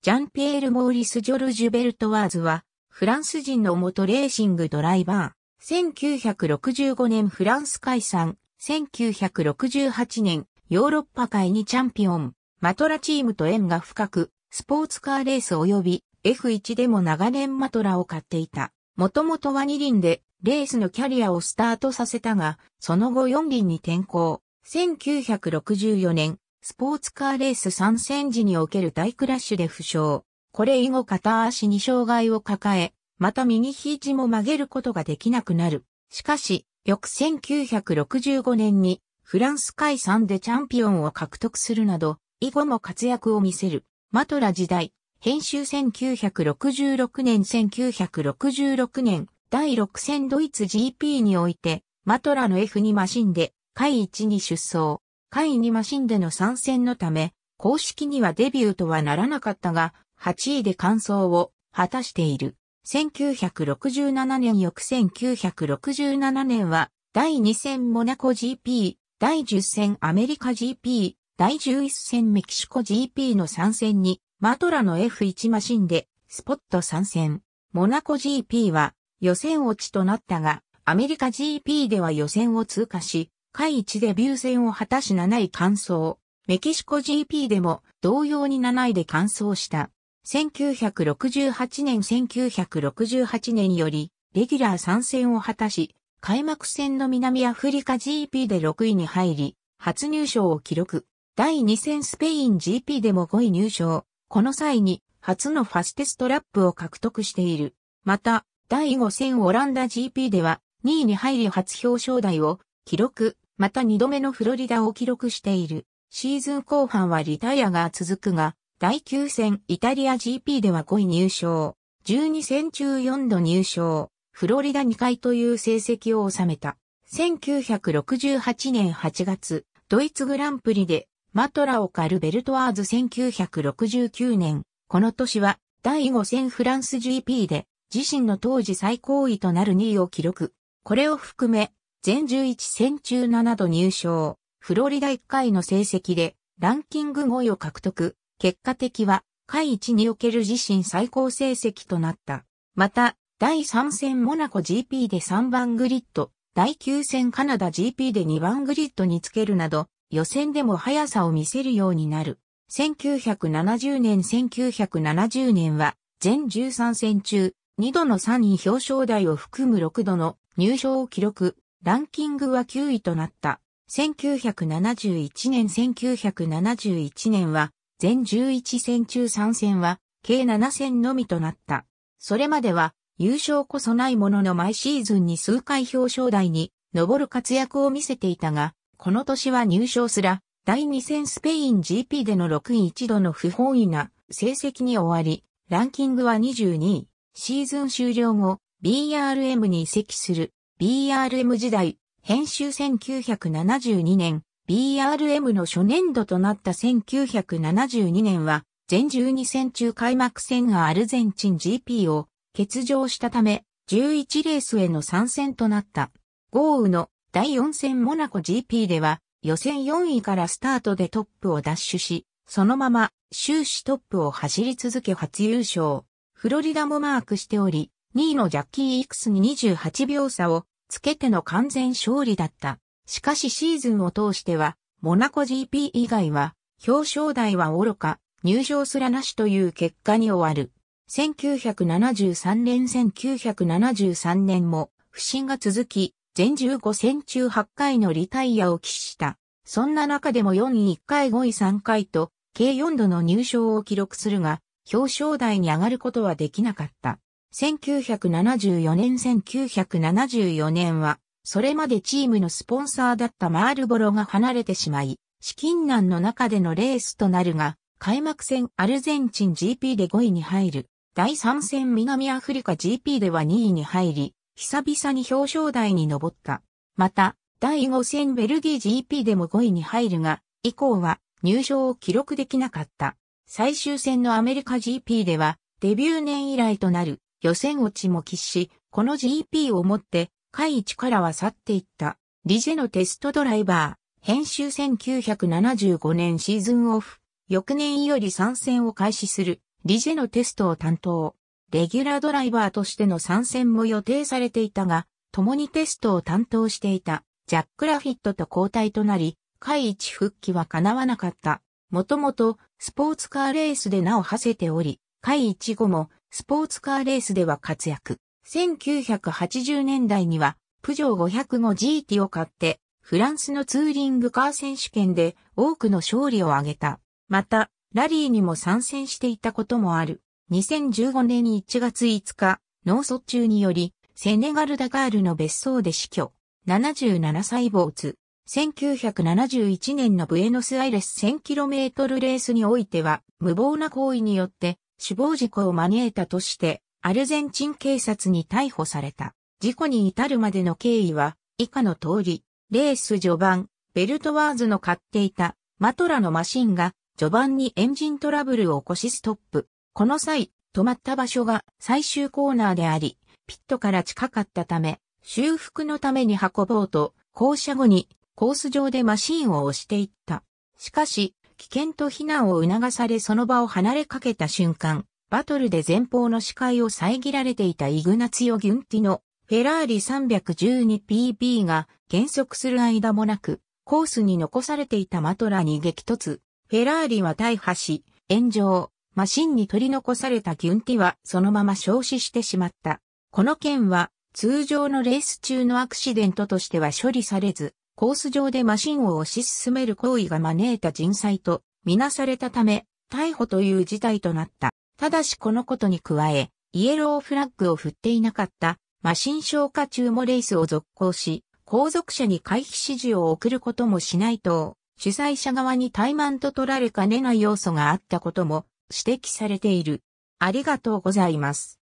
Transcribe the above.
ジャンピエール・モーリス・ジョルジュ・ベルトワーズは、フランス人の元レーシングドライバー。1965年フランス解散。1968年、ヨーロッパ界にチャンピオン。マトラチームと縁が深く、スポーツカーレース及び F1 でも長年マトラを買っていた。もともとは2輪で、レースのキャリアをスタートさせたが、その後4輪に転向。1964年、スポーツカーレース参戦時における大クラッシュで負傷。これ以後片足に障害を抱え、また右肘も曲げることができなくなる。しかし、翌1965年にフランス海産でチャンピオンを獲得するなど、以後も活躍を見せる。マトラ時代、編集1966年1966年、第6戦ドイツ GP において、マトラの F2 マシンで、下位1に出走。下位2マシンでの参戦のため、公式にはデビューとはならなかったが、8位で完走を果たしている。1967年翌1967年は、第2戦モナコ GP、第10戦アメリカ GP、第11戦メキシコ GP の参戦に、マトラの F1 マシンで、スポット参戦。モナコ GP は予選落ちとなったが、アメリカ GP では予選を通過し、第1デビュー戦を果たし7位完走。メキシコ GP でも同様に7位で完走した。1968年1968年よりレギュラー参戦を果たし、開幕戦の南アフリカ GP で6位に入り、初入賞を記録。第2戦スペイン GP でも5位入賞。この際に初のファステストラップを獲得している。また、第5戦オランダ GP では2位に入り初表彰台を記録。また2度目のフロリダを記録している。シーズン後半はリタイアが続くが、第9戦イタリア GP では5位入賞。12戦中4度入賞。フロリダ2回という成績を収めた。1968年8月、ドイツグランプリで、マトラオカルベルトアーズ1969年、この年は第5戦フランス GP で自身の当時最高位となる2位を記録。これを含め全11戦中7度入賞、フロリダ1回の成績でランキング5位を獲得、結果的は下位1における自身最高成績となった。また、第3戦モナコ GP で3番グリッド、第9戦カナダ GP で2番グリッドにつけるなど、予選でも速さを見せるようになる。1970年1970年は、全13戦中、2度の3位表彰台を含む6度の入賞を記録。ランキングは9位となった。1971年1971年は、全11戦中3戦は、計7戦のみとなった。それまでは、優勝こそないものの毎シーズンに数回表彰台に上る活躍を見せていたが、この年は入賞すら、第2戦スペイン GP での6位一度の不本意な成績に終わり、ランキングは22位。シーズン終了後、BRM に移籍する。BRM 時代、編集1972年、BRM の初年度となった1972年は、全12戦中開幕戦がアルゼンチン GP を欠場したため、11レースへの参戦となった。豪雨の第4戦モナコ GP では、予選4位からスタートでトップを奪取し、そのまま終始トップを走り続け初優勝。フロリダもマークしており、2位のジャッキー・イクスに28秒差をつけての完全勝利だった。しかしシーズンを通しては、モナコ GP 以外は、表彰台は愚か、入場すらなしという結果に終わる。1973年1973年も不振が続き、全15戦中8回のリタイアを期した。そんな中でも4位1回5位3回と、計4度の入賞を記録するが、表彰台に上がることはできなかった。1974年1974年は、それまでチームのスポンサーだったマールボロが離れてしまい、資金難の中でのレースとなるが、開幕戦アルゼンチン GP で5位に入る。第3戦南アフリカ GP では2位に入り、久々に表彰台に上った。また、第5戦ベルギー GP でも5位に入るが、以降は入賞を記録できなかった。最終戦のアメリカ GP では、デビュー年以来となる予選落ちも喫し、この GP をもって、下一からは去っていった。リジェのテストドライバー、編集1975年シーズンオフ、翌年より参戦を開始する、リジェのテストを担当。レギュラードライバーとしての参戦も予定されていたが、共にテストを担当していた、ジャック・ラフィットと交代となり、下一復帰は叶わなかった。もともと、スポーツカーレースで名を馳せており、下一後も、スポーツカーレースでは活躍。1980年代には、プジョー 505GT を買って、フランスのツーリングカー選手権で多くの勝利を挙げた。また、ラリーにも参戦していたこともある。2015年1月5日、脳卒中により、セネガルダガールの別荘で死去。77歳没。1971年のブエノスアイレス 1000km レースにおいては、無謀な行為によって、死亡事故を招いたとして、アルゼンチン警察に逮捕された。事故に至るまでの経緯は、以下の通り、レース序盤、ベルトワーズの買っていたマトラのマシンが序盤にエンジントラブルを起こしストップ。この際、止まった場所が最終コーナーであり、ピットから近かったため、修復のために運ぼうと、降車後にコース上でマシンを押していった。しかし、危険と避難を促されその場を離れかけた瞬間、バトルで前方の視界を遮られていたイグナツヨ・ギュンティのフェラーリ 312PB が減速する間もなく、コースに残されていたマトラに激突。フェラーリは大破し、炎上。マシンに取り残されたギュンティはそのまま消死してしまった。この件は通常のレース中のアクシデントとしては処理されず、コース上でマシンを推し進める行為が招いた人災とみなされたため、逮捕という事態となった。ただしこのことに加え、イエローフラッグを振っていなかったマシン消火中もレースを続行し、後続車に回避指示を送ることもしないと、主催者側に怠慢と取られかねない要素があったことも指摘されている。ありがとうございます。